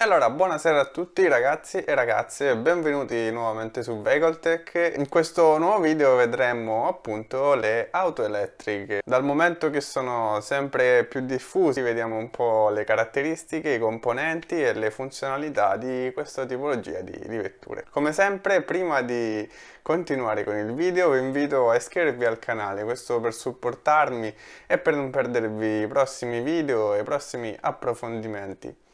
Allora, buonasera a tutti ragazzi e ragazze benvenuti nuovamente su VehicleTech. In questo nuovo video vedremo appunto le auto elettriche. Dal momento che sono sempre più diffusi vediamo un po' le caratteristiche, i componenti e le funzionalità di questa tipologia di, di vetture. Come sempre, prima di continuare con il video vi invito a iscrivervi al canale, questo per supportarmi e per non perdervi i prossimi video e i prossimi approfondimenti.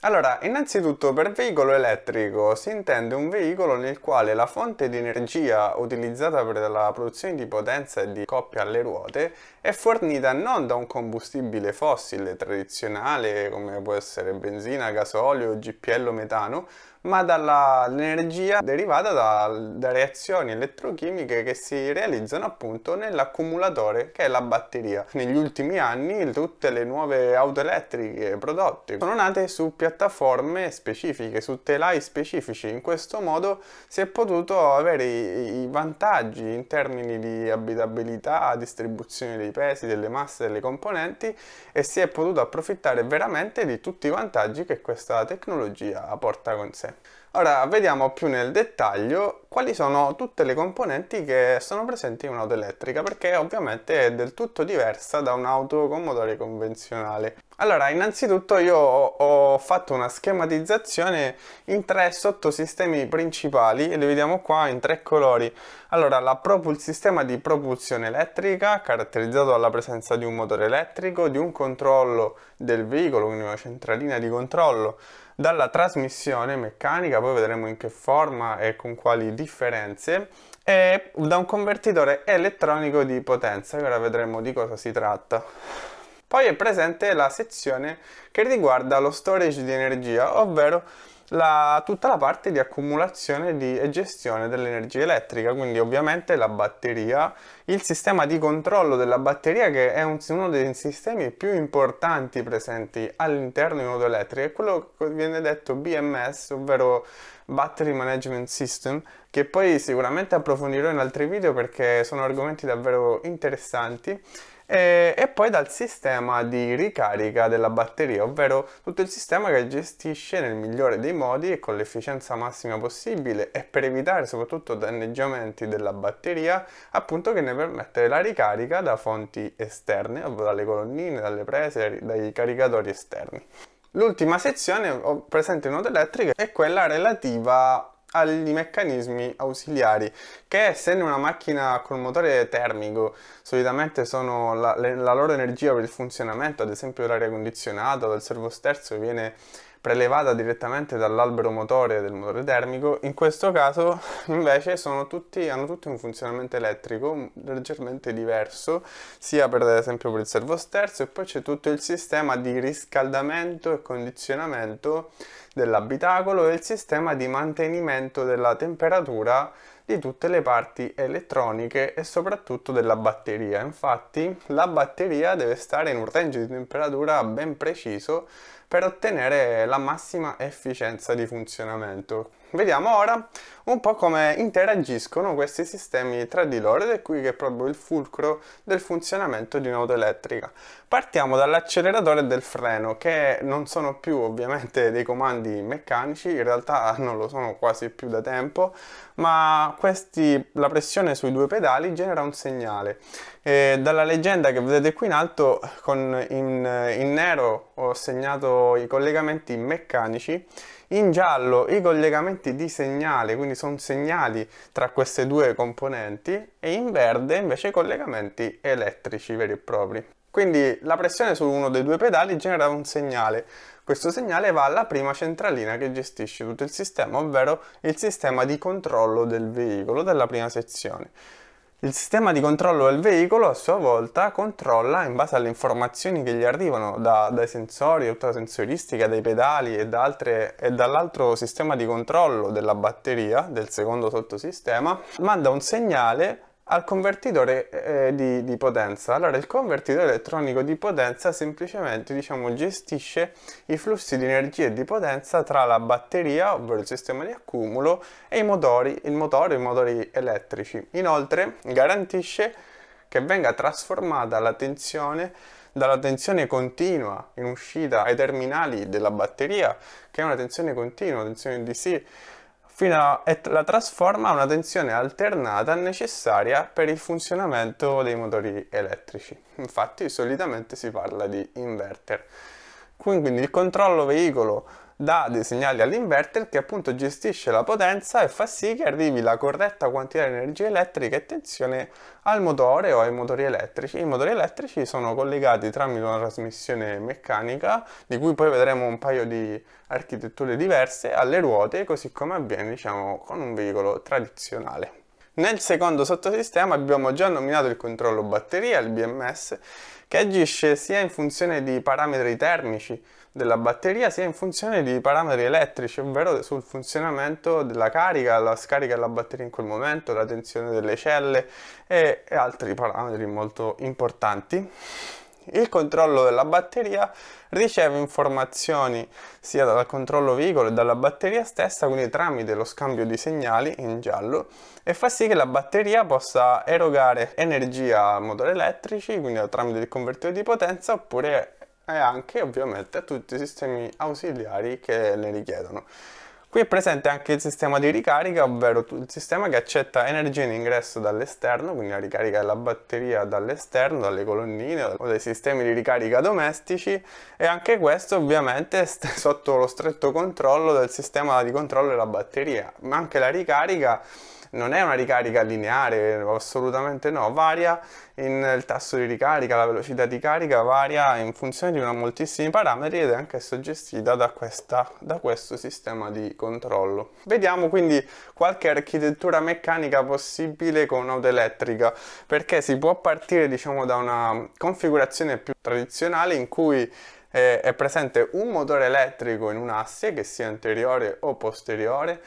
Allora, innanzitutto per veicolo elettrico si intende un veicolo nel quale la fonte di energia utilizzata per la produzione di potenza e di coppia alle ruote è fornita non da un combustibile fossile tradizionale come può essere benzina, gasolio, GPL o metano, ma dall'energia derivata da, da reazioni elettrochimiche che si realizzano appunto nell'accumulatore che è la batteria. Negli ultimi anni tutte le nuove auto elettriche prodotte sono nate su piattaforme specifiche, su telai specifici, in questo modo si è potuto avere i, i vantaggi in termini di abitabilità, distribuzione dei pesi, delle masse, delle componenti e si è potuto approfittare veramente di tutti i vantaggi che questa tecnologia porta con sé. Ora vediamo più nel dettaglio quali sono tutte le componenti che sono presenti in un'auto elettrica perché ovviamente è del tutto diversa da un'auto con motore convenzionale. Allora innanzitutto io ho fatto una schematizzazione in tre sottosistemi principali e li vediamo qua in tre colori. Allora il sistema di propulsione elettrica caratterizzato dalla presenza di un motore elettrico, di un controllo del veicolo, quindi una centralina di controllo dalla trasmissione meccanica, poi vedremo in che forma e con quali differenze, e da un convertitore elettronico di potenza, che ora vedremo di cosa si tratta. Poi è presente la sezione che riguarda lo storage di energia, ovvero la, tutta la parte di accumulazione di, e gestione dell'energia elettrica, quindi ovviamente la batteria, il sistema di controllo della batteria che è un, uno dei sistemi più importanti presenti all'interno di un'auto elettrica, è quello che viene detto BMS, ovvero Battery Management System, che poi sicuramente approfondirò in altri video perché sono argomenti davvero interessanti e, poi dal sistema di ricarica della batteria, ovvero tutto il sistema che gestisce nel migliore dei modi e con l'efficienza massima possibile e per evitare soprattutto danneggiamenti della batteria, appunto che ne permette la ricarica da fonti esterne, ovvero dalle colonnine, dalle prese, dai caricatori esterni. L'ultima sezione presente in auto elettrica è quella relativa ai meccanismi ausiliari che essendo una macchina col motore termico solitamente sono la, la loro energia per il funzionamento ad esempio l'aria condizionata o il servosterzo viene prelevata direttamente dall'albero motore del motore termico, in questo caso invece sono tutti, hanno tutti un funzionamento elettrico leggermente diverso, sia per, ad esempio per il servosterzo e poi c'è tutto il sistema di riscaldamento e condizionamento dell'abitacolo e il sistema di mantenimento della temperatura di tutte le parti elettroniche e soprattutto della batteria. Infatti la batteria deve stare in un range di temperatura ben preciso per ottenere la massima efficienza di funzionamento. Vediamo ora un po' come interagiscono questi sistemi tra di loro ed è qui che è proprio il fulcro del funzionamento di un'auto elettrica. Partiamo dall'acceleratore e del freno che non sono più ovviamente dei comandi meccanici, in realtà non lo sono quasi più da tempo, ma questi, la pressione sui due pedali genera un segnale. E dalla leggenda che vedete qui in alto con in, in nero ho segnato i collegamenti meccanici in giallo i collegamenti di segnale, quindi sono segnali tra queste due componenti, e in verde invece i collegamenti elettrici veri e propri. Quindi la pressione su uno dei due pedali genera un segnale. Questo segnale va alla prima centralina che gestisce tutto il sistema, ovvero il sistema di controllo del veicolo della prima sezione. Il sistema di controllo del veicolo a sua volta controlla in base alle informazioni che gli arrivano da, dai sensori, tutta la sensoristica, dai pedali e, da e dall'altro sistema di controllo della batteria, del secondo sottosistema, manda un segnale al convertitore eh, di, di, potenza. Allora il convertitore elettronico di potenza semplicemente diciamo, gestisce i flussi di energia e di potenza tra la batteria, ovvero il sistema di accumulo, e i motori, il motore i motori elettrici. Inoltre garantisce che venga trasformata la tensione dalla tensione continua in uscita ai terminali della batteria, che è una tensione continua, tensione DC, a, e la trasforma a una tensione alternata necessaria per il funzionamento dei motori elettrici. Infatti solitamente si parla di inverter. Quindi il controllo veicolo dà dei segnali all'inverter che appunto gestisce la potenza e fa sì che arrivi la corretta quantità di energia elettrica e tensione al motore o ai motori elettrici. I motori elettrici sono collegati tramite una trasmissione meccanica, di cui poi vedremo un paio di architetture diverse, alle ruote, così come avviene diciamo con un veicolo tradizionale. Nel secondo sottosistema abbiamo già nominato il controllo batteria, il BMS, che agisce sia in funzione di parametri termici della batteria sia in funzione di parametri elettrici, ovvero sul funzionamento della carica, la scarica della batteria in quel momento, la tensione delle celle e, e altri parametri molto importanti. Il controllo della batteria riceve informazioni sia dal controllo veicolo e dalla batteria stessa, quindi tramite lo scambio di segnali in giallo, e fa sì che la batteria possa erogare energia al motore elettrici, quindi tramite il convertitore di potenza, oppure e anche ovviamente a tutti i sistemi ausiliari che le richiedono. Qui è presente anche il sistema di ricarica, ovvero il sistema che accetta energia in ingresso dall'esterno, quindi la ricarica della batteria dall'esterno, dalle colonnine o dai sistemi di ricarica domestici e anche questo ovviamente è sotto lo stretto controllo del sistema di controllo della batteria, ma anche la ricarica non è una ricarica lineare, assolutamente no, varia in, il tasso di ricarica, la velocità di carica varia in funzione di una moltissimi parametri ed è anch'essa gestita da, questa, da questo sistema di controllo. Vediamo quindi qualche architettura meccanica possibile con un'auto elettrica, perché si può partire diciamo da una configurazione più tradizionale in cui eh, è presente un motore elettrico in un asse che sia anteriore o posteriore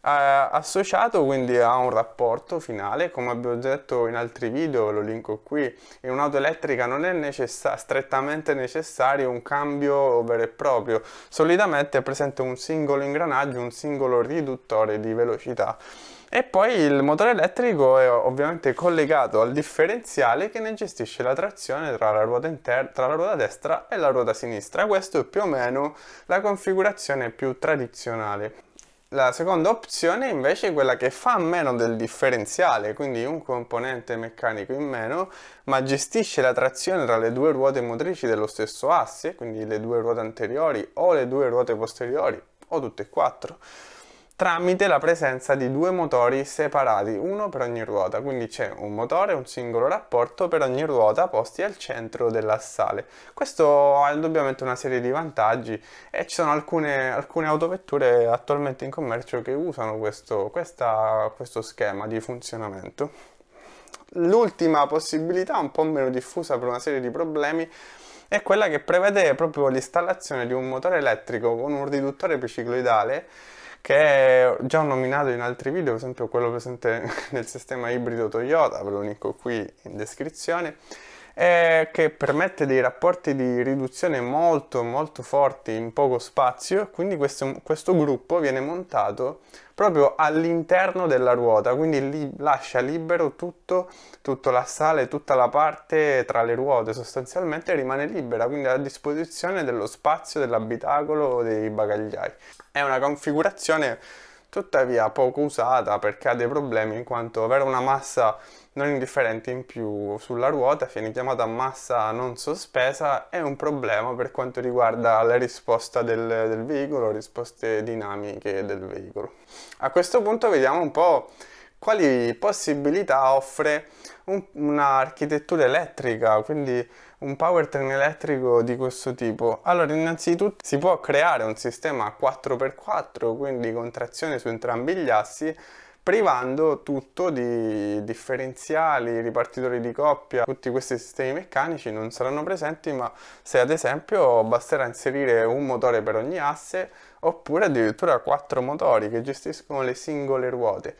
associato quindi a un rapporto finale come abbiamo detto in altri video lo linko qui in un'auto elettrica non è necessa strettamente necessario un cambio vero e proprio solitamente è presente un singolo ingranaggio un singolo riduttore di velocità e poi il motore elettrico è ovviamente collegato al differenziale che ne gestisce la trazione tra la ruota, tra la ruota destra e la ruota sinistra. Questo è più o meno la configurazione più tradizionale. La seconda opzione invece è quella che fa meno del differenziale, quindi un componente meccanico in meno, ma gestisce la trazione tra le due ruote motrici dello stesso asse, quindi le due ruote anteriori o le due ruote posteriori o tutte e quattro tramite la presenza di due motori separati, uno per ogni ruota, quindi c'è un motore un singolo rapporto per ogni ruota posti al centro dell'assale. Questo ha indubbiamente una serie di vantaggi e ci sono alcune, alcune autovetture attualmente in commercio che usano questo, questa, questo schema di funzionamento. L'ultima possibilità, un po' meno diffusa per una serie di problemi, è quella che prevede proprio l'installazione di un motore elettrico con un riduttore bicicloidale che ho già nominato in altri video, per esempio quello presente nel sistema ibrido Toyota, ve lo linko qui in descrizione, e eh, che permette dei rapporti di riduzione molto molto forti in poco spazio, quindi questo, questo gruppo viene montato proprio all'interno della ruota, quindi li lascia libero tutto, tutto l'assale, tutta la parte tra le ruote sostanzialmente rimane libera, quindi a disposizione dello spazio dell'abitacolo o dei bagagliai. È una configurazione tuttavia poco usata perché ha dei problemi in quanto avere una massa non indifferente in più sulla ruota, viene chiamata massa non sospesa, è un problema per quanto riguarda la risposta del, del veicolo, risposte dinamiche del veicolo. A questo punto vediamo un po' quali possibilità offre un, un'architettura elettrica, quindi un powertrain elettrico di questo tipo? Allora, innanzitutto si può creare un sistema 4x4, quindi con trazione su entrambi gli assi, privando tutto di differenziali, ripartitori di coppia, tutti questi sistemi meccanici non saranno presenti ma se ad esempio basterà inserire un motore per ogni asse oppure addirittura quattro motori che gestiscono le singole ruote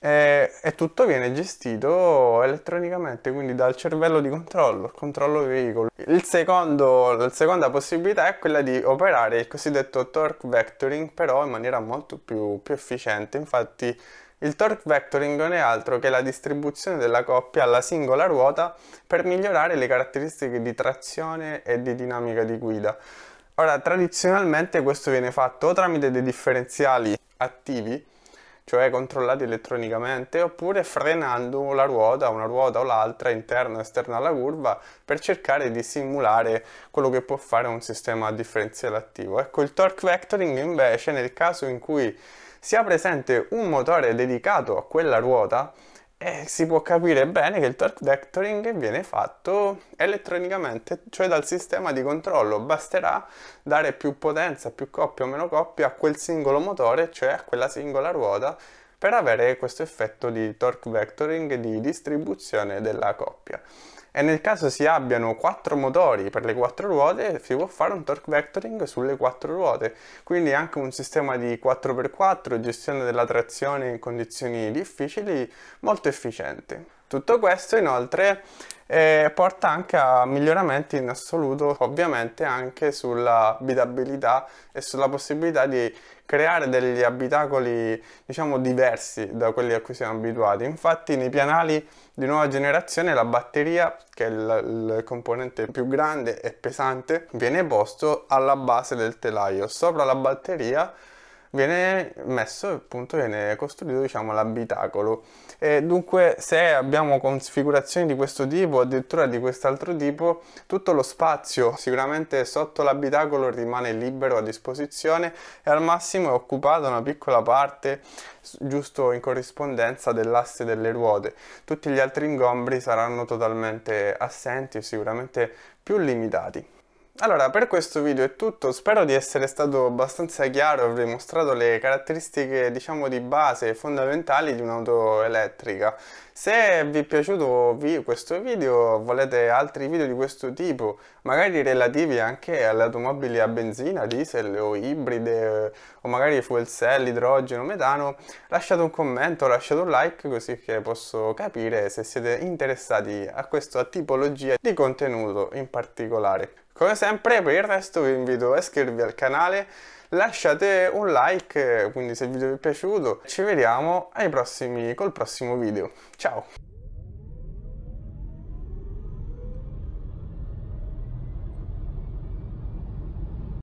e, e tutto viene gestito elettronicamente quindi dal cervello di controllo, il controllo veicolo. Il secondo, la seconda possibilità è quella di operare il cosiddetto torque vectoring però in maniera molto più, più efficiente infatti il torque vectoring non è altro che la distribuzione della coppia alla singola ruota per migliorare le caratteristiche di trazione e di dinamica di guida. Ora, tradizionalmente questo viene fatto o tramite dei differenziali attivi, cioè controllati elettronicamente, oppure frenando la ruota, una ruota o l'altra, interna o esterna alla curva, per cercare di simulare quello che può fare un sistema differenziale attivo. Ecco, il torque vectoring invece nel caso in cui sia presente un motore dedicato a quella ruota e si può capire bene che il torque vectoring viene fatto elettronicamente, cioè dal sistema di controllo. Basterà dare più potenza, più coppia o meno coppia a quel singolo motore, cioè a quella singola ruota, per avere questo effetto di torque vectoring di distribuzione della coppia e nel caso si abbiano quattro motori per le quattro ruote si può fare un torque vectoring sulle quattro ruote quindi anche un sistema di 4x4 gestione della trazione in condizioni difficili molto efficiente tutto questo inoltre eh, porta anche a miglioramenti in assoluto ovviamente anche sulla abitabilità e sulla possibilità di creare degli abitacoli diciamo diversi da quelli a cui siamo abituati infatti nei pianali di nuova generazione la batteria che è il, il componente più grande e pesante viene posto alla base del telaio sopra la batteria viene messo appunto viene costruito diciamo l'abitacolo e dunque se abbiamo configurazioni di questo tipo addirittura di quest'altro tipo tutto lo spazio sicuramente sotto l'abitacolo rimane libero a disposizione e al massimo è occupata una piccola parte giusto in corrispondenza dell'asse delle ruote tutti gli altri ingombri saranno totalmente assenti e sicuramente più limitati allora, per questo video è tutto, spero di essere stato abbastanza chiaro e avrei mostrato le caratteristiche, diciamo, di base fondamentali di un'auto elettrica. Se vi è piaciuto questo video, volete altri video di questo tipo, magari relativi anche alle automobili a benzina, diesel o ibride, o magari fuel cell, idrogeno, metano, lasciate un commento, lasciate un like così che posso capire se siete interessati a questa tipologia di contenuto in particolare. Come sempre per il resto vi invito a iscrivervi al canale, lasciate un like, quindi se il video vi è piaciuto, ci vediamo prossimi, col prossimo video. Ciao!